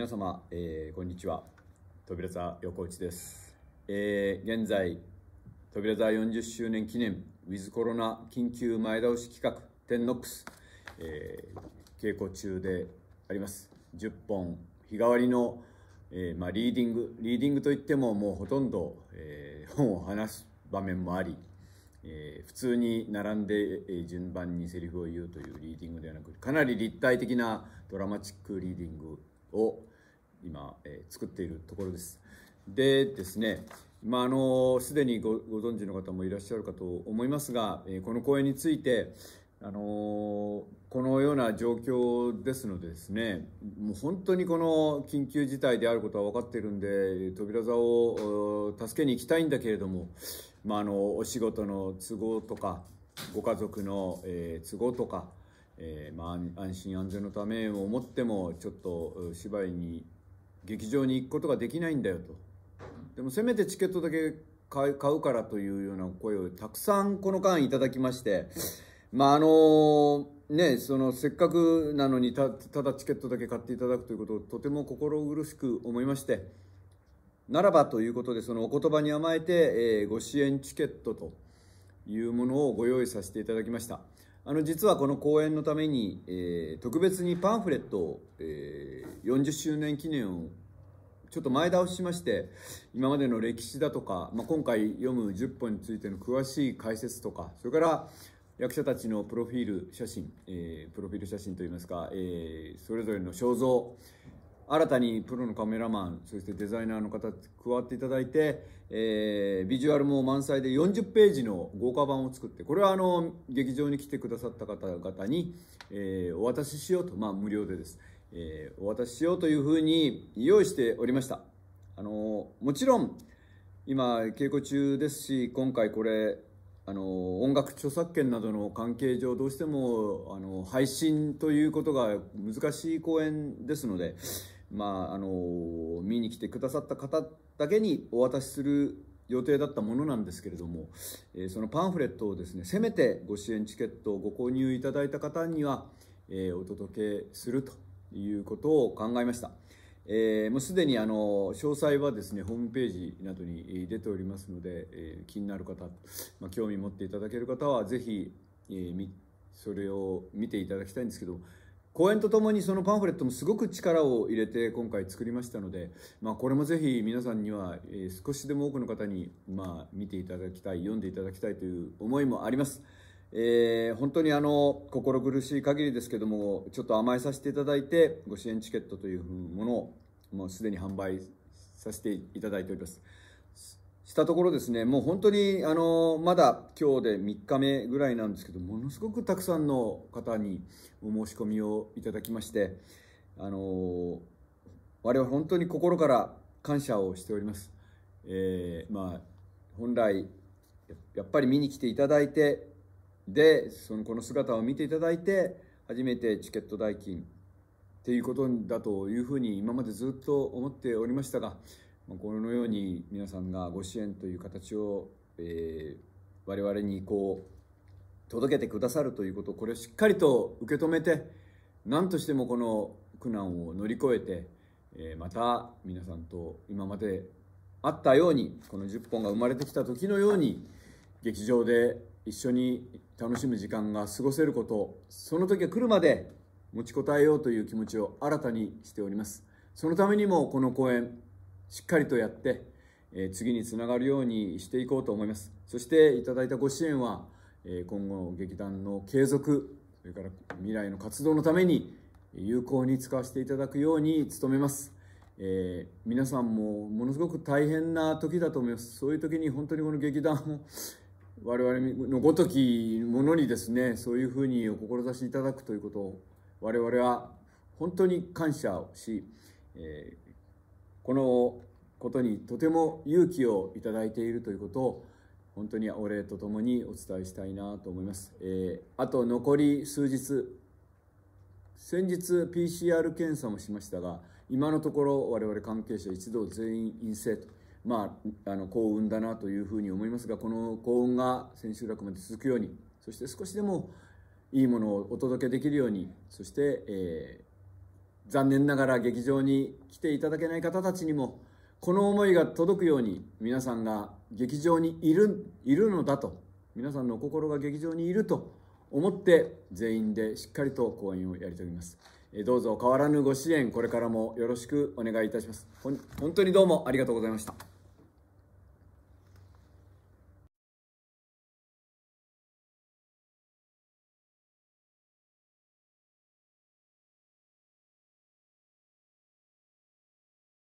皆様、えー、こんにちは扉座横内です、えー、現在扉座40周年記念ウィズコロナ緊急前倒し企画テンノックス、えー、稽古中であります10本日替わりの、えーまあ、リーディングリーディングといってももうほとんど、えー、本を話す場面もあり、えー、普通に並んで、えー、順番にセリフを言うというリーディングではなくかなり立体的なドラマチックリーディングを今、えー、作っているところです。でですね、まあ、あの、すでにご存知の方もいらっしゃるかと思いますが、えー、この公演について、あのこのような状況ですのでですね、もう本当にこの緊急事態であることは分かっているんで、扉座を助けに行きたいんだけれども、まあ、あの、お仕事の都合とか、ご家族の、えー、都合とか、えー、まあ、安心安全のためを思ってもちょっと芝居に劇場に行くことができないんだよとでもせめてチケットだけ買うからというような声をたくさんこの間いただきましてまああのねそのせっかくなのにただチケットだけ買っていただくということをとても心苦しく思いましてならばということでそのお言葉に甘えて、えー、ご支援チケットというものをご用意させていただきました。あの実はこの講演のために、えー、特別にパンフレットを、えー、40周年記念をちょっと前倒ししまして今までの歴史だとか、まあ、今回読む10本についての詳しい解説とかそれから役者たちのプロフィール写真、えー、プロフィール写真といいますか、えー、それぞれの肖像、新たにプロのカメラマンそしてデザイナーの方加わっていただいて、えー、ビジュアルも満載で40ページの豪華版を作ってこれはあの劇場に来てくださった方々に、えー、お渡ししようとまあ無料でです、えー、お渡ししようというふうに用意しておりましたあのもちろん今稽古中ですし今回これあの音楽著作権などの関係上どうしてもあの配信ということが難しい公演ですので、まあ、あのー、見に来てくださった方だけにお渡しする予定だったものなんですけれども、えー、そのパンフレットをですねせめてご支援チケットをご購入いただいた方には、えー、お届けするということを考えました、えー、もうすでにあの詳細はですねホームページなどに出ておりますので、え気になる方、まあ、興味持っていただける方は是非、えそれを見ていただきたいんですけど講演とともにそのパンフレットもすごく力を入れて今回作りましたので、まあ、これもぜひ皆さんには少しでも多くの方にま見ていただきたい読んでいただきたいという思いもあります。えー、本当にあの心苦しい限りですけどもちょっと甘えさせていただいてご支援チケットというものをもうすでに販売させていただいております。したところですねもう本当にあのまだ今日で3日目ぐらいなんですけどものすごくたくさんの方にお申し込みをいただきましてあの我々本当に心から感謝をしております。えー、まあ本来やっぱり見に来ていただいてでそのこの姿を見ていただいて初めてチケット代金っていうことだというふうに今までずっと思っておりましたがまこのように皆さんがご支援という形を、えー、我々にこう届けてくださるということこれをしっかりと受け止めて何としてもこの苦難を乗り越えて、えー、また皆さんと今まであったようにこの10本が生まれてきた時のように劇場で一緒に楽しむ時間が過ごせることその時が来るまで持ちこたえようという気持ちを新たにしておりますそのためにもこの公演しっかりとやって、え次につながるようにしていこうと思います。そしていただいたご支援は、え今後の劇団の継続、それから未来の活動のために有効に使わせていただくように努めます。えー、皆さんもものすごく大変な時だと思います。そういう時に本当にこの劇団を我々のごときものにですね、そういうふうにお志いただくということを我々は本当に感謝をし、えーこのことにとても勇気をいただいているということを本当にお礼とともにお伝えしたいなと思います、えー、あと残り数日先日 PCR 検査もしましたが今のところ我々関係者一同全員陰性とまあ、あの幸運だなというふうに思いますがこの幸運が千秋楽まで続くようにそして少しでもいいものをお届けできるようにそして、え残念ながら劇場に来ていただけない方たちにもこの思いが届くように皆さんが劇場にいるいるのだと皆さんの心が劇場にいると思って全員でしっかりと講演をやり遂げますどうぞ変わらぬご支援これからもよろしくお願いいたします本当にどうもありがとうございました